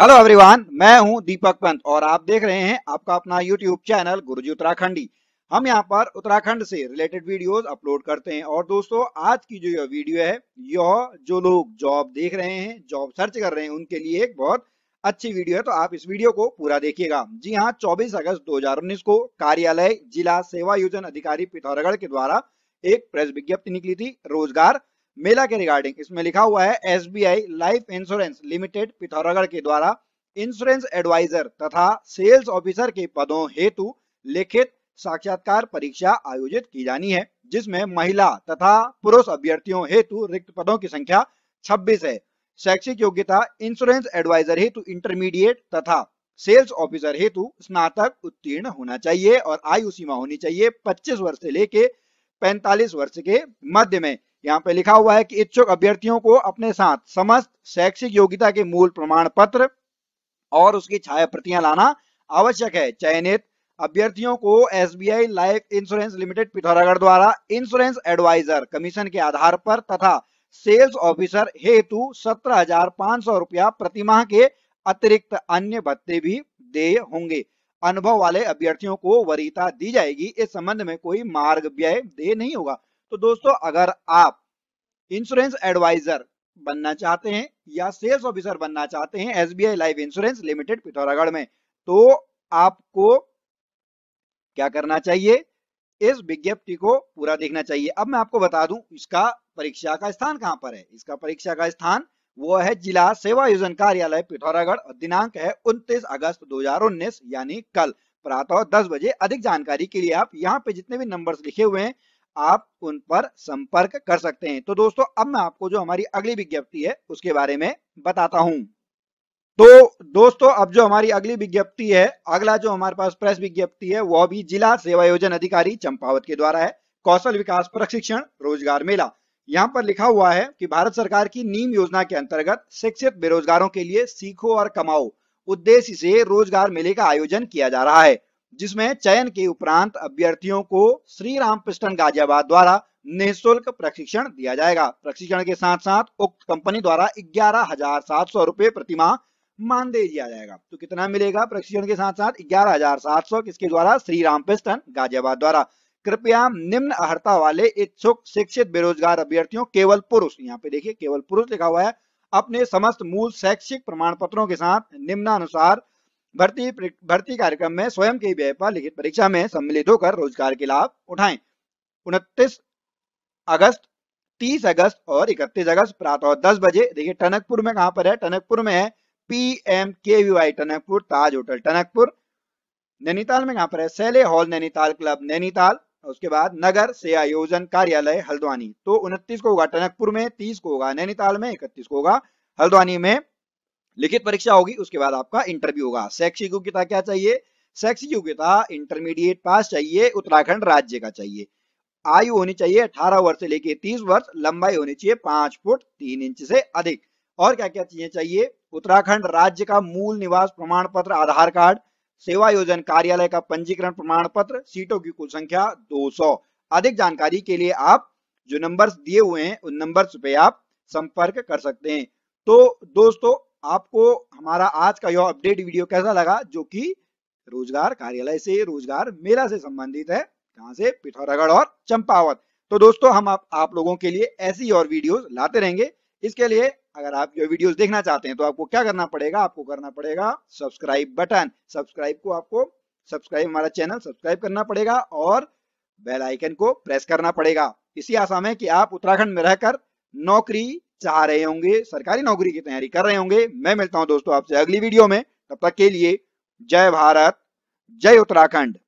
hello everyone मैं हूं दीपक पंत और आप देख रहे हैं आपका अपना यूट्यूब चैनल गुरुजी उत्तराखंडी हम यहां पर उत्तराखंड से रिलेटेड वीडियोस अपलोड करते हैं और दोस्तों आज की जो यह वीडियो है यह जो लोग जॉब देख रहे हैं जॉब सर्च कर रहे हैं उनके लिए एक बहुत अच्छी वीडियो है तो आप इस वीडियो को पूरा देखिएगा जी हाँ चौबीस अगस्त दो को कार्यालय जिला सेवा योजन अधिकारी पिथौरागढ़ के द्वारा एक प्रेस विज्ञप्ति निकली थी रोजगार मेला के रिगार्डिंग इसमें लिखा हुआ है S life insurance limited Pithoragarh के द्वारा इंश्योरेंस एडवाइजर तथा सेल्स ऑफिसर के पदों हेतु लिखित साक्षात्कार परीक्षा आयोजित की जानी है जिसमें महिला तथा पुरुष अभ्यर्थियों हेतु रिक्त पदों की संख्या 26 है शैक्षिक योग्यता इंश्योरेंस एडवाइजर हेतु इंटरमीडिएट तथा सेल्स ऑफिसर हेतु स्नातक उत्तीर्ण होना चाहिए और आयु सीमा होनी चाहिए 25 वर्ष से लेके 45 वर्ष के मध्य में यहाँ पे लिखा हुआ है कि इच्छुक अभ्यर्थियों को अपने साथ समस्त शैक्षिक योग्यता के मूल प्रमाण पत्र और उसकी छाया प्रतियां लाना आवश्यक है चयनित अभ्यर्थियों को S B I life insurance limited Pithoragarh द्वारा इंश्योरेंस एडवाइजर कमीशन के आधार पर तथा सेल्स ऑफिसर हेतु सत्रह हजार पांच सौ रुपया प्रतिमाह के अतिरिक्त अन्य भत्ते भी देय होंगे अनुभव वाले अभ्यर्थियों को वरीता दी जाएगी इस संबंध में कोई मार्ग व्यय दे नहीं होगा तो दोस्तों अगर आप इंश्योरेंस एडवाइजर बनना चाहते हैं या सेल्स ऑफिसर बनना चाहते हैं SBI life insurance limited Pithoragarh में तो आपको क्या करना चाहिए इस विज्ञप्ति को पूरा देखना चाहिए अब मैं आपको बता दूं इसका परीक्षा का स्थान कहां पर है इसका परीक्षा का स्थान वो है जिला सेवा योजन कार्यालय पिथौरागढ़ दिनांक है 29 अगस्त 2019 यानी कल प्रातः 10 बजे अधिक जानकारी के लिए आप यहाँ पे जितने भी नंबर्स लिखे हुए हैं आप उन पर संपर्क कर सकते हैं तो दोस्तों अब मैं आपको जो हमारी अगली विज्ञप्ति है उसके बारे में बताता हूं तो दोस्तों अब जो हमारी अगली विज्ञप्ति है अगला जो हमारे पास प्रेस विज्ञप्ति है वह भी जिला सेवायोजन अधिकारी चंपावत के द्वारा है कौशल विकास प्रशिक्षण रोजगार मेला यहाँ पर लिखा हुआ है कि भारत सरकार की नीम योजना के अंतर्गत शिक्षित बेरोजगारों के लिए सीखो और कमाओ उद्देश्य से रोजगार मेले का आयोजन किया जा रहा है जिसमें चयन के उपरांत अभ्यर्थियों को श्री राम पिस्टन गाजियाबाद द्वारा निःशुल्क प्रशिक्षण दिया जाएगा प्रशिक्षण के साथ साथ उक्त कंपनी द्वारा ग्यारह हजार सात सौ रुपए प्रतिमा मानदेय दिया जाएगा तो कितना मिलेगा प्रशिक्षण के साथ साथ ग्यारह हजार सात सौ किसके द्वारा श्री राम पिस्टन गाजियाबाद द्वारा कृपया निम्न अहर्ता वाले इच्छुक शिक्षित बेरोजगार अभ्यर्थियों केवल पुरुष यहाँ पे देखिए केवल पुरुष लिखा हुआ है अपने समस्त मूल शैक्षिक प्रमाण पत्रों के साथ निम्नानुसार भर्ती भर्ती कार्यक्रम में स्वयं के व्यय पर लिखित परीक्षा में सम्मिलित होकर रोजगार के लाभ उठाएं उनतीस अगस्त 30 अगस्त और 31 अगस्त प्रातः दस बजे देखिए टनकपुर में कहां पर है टनकपुर में है P M K V Y Tanakpur Taj hotel Tanakpur Nainital में कहां पर है सैले हॉल नैनीताल क्लब नैनीताल उसके बाद नगर से आयोजन कार्यालय हल्द्वानी तो उनतीस को होगा टनकपुर में तीस को होगा नैनीताल में इकतीस को होगा हल्द्वानी में लिखित परीक्षा होगी उसके बाद आपका इंटरव्यू होगा शैक्षिक योग्यता क्या चाहिए शैक्षिक योग्यता इंटरमीडिएट पास चाहिए उत्तराखंड राज्य का चाहिए आयु होनी चाहिए अठारह वर्ष से लेके तीस वर्ष लंबाई होनी चाहिए पांच फुट तीन इंच से अधिक और क्या क्या चीजें चाहिए उत्तराखंड राज्य का मूल निवास प्रमाण पत्र आधार कार्ड सेवा योजन कार्यालय का पंजीकरण प्रमाण पत्र सीटों की कुल संख्या 200 अधिक जानकारी के लिए आप जो नंबर दिए हुए हैं उन नंबर पे आप संपर्क कर सकते हैं तो दोस्तों आपको हमारा आज का यह अपडेट वीडियो कैसा लगा जो कि रोजगार कार्यालय से रोजगार मेला से संबंधित है कहां से पिथौरागढ़ और चंपावत तो दोस्तों हम आप, आप लोगों के लिए ऐसी और वीडियोस लाते रहेंगे इसके लिए अगर आप ये वीडियोस देखना चाहते हैं तो आपको क्या करना पड़ेगा आपको करना पड़ेगा सब्सक्राइब बटन सब्सक्राइब को आपको सब्सक्राइब हमारा चैनल सब्सक्राइब करना पड़ेगा और बेल आइकन को प्रेस करना पड़ेगा इसी आशा में कि आप उत्तराखंड में रहकर नौकरी चाह रहे होंगे सरकारी नौकरी की तैयारी कर रहे होंगे मैं मिलता हूं दोस्तों आपसे अगली वीडियो में तब तक के लिए जय भारत जय उत्तराखंड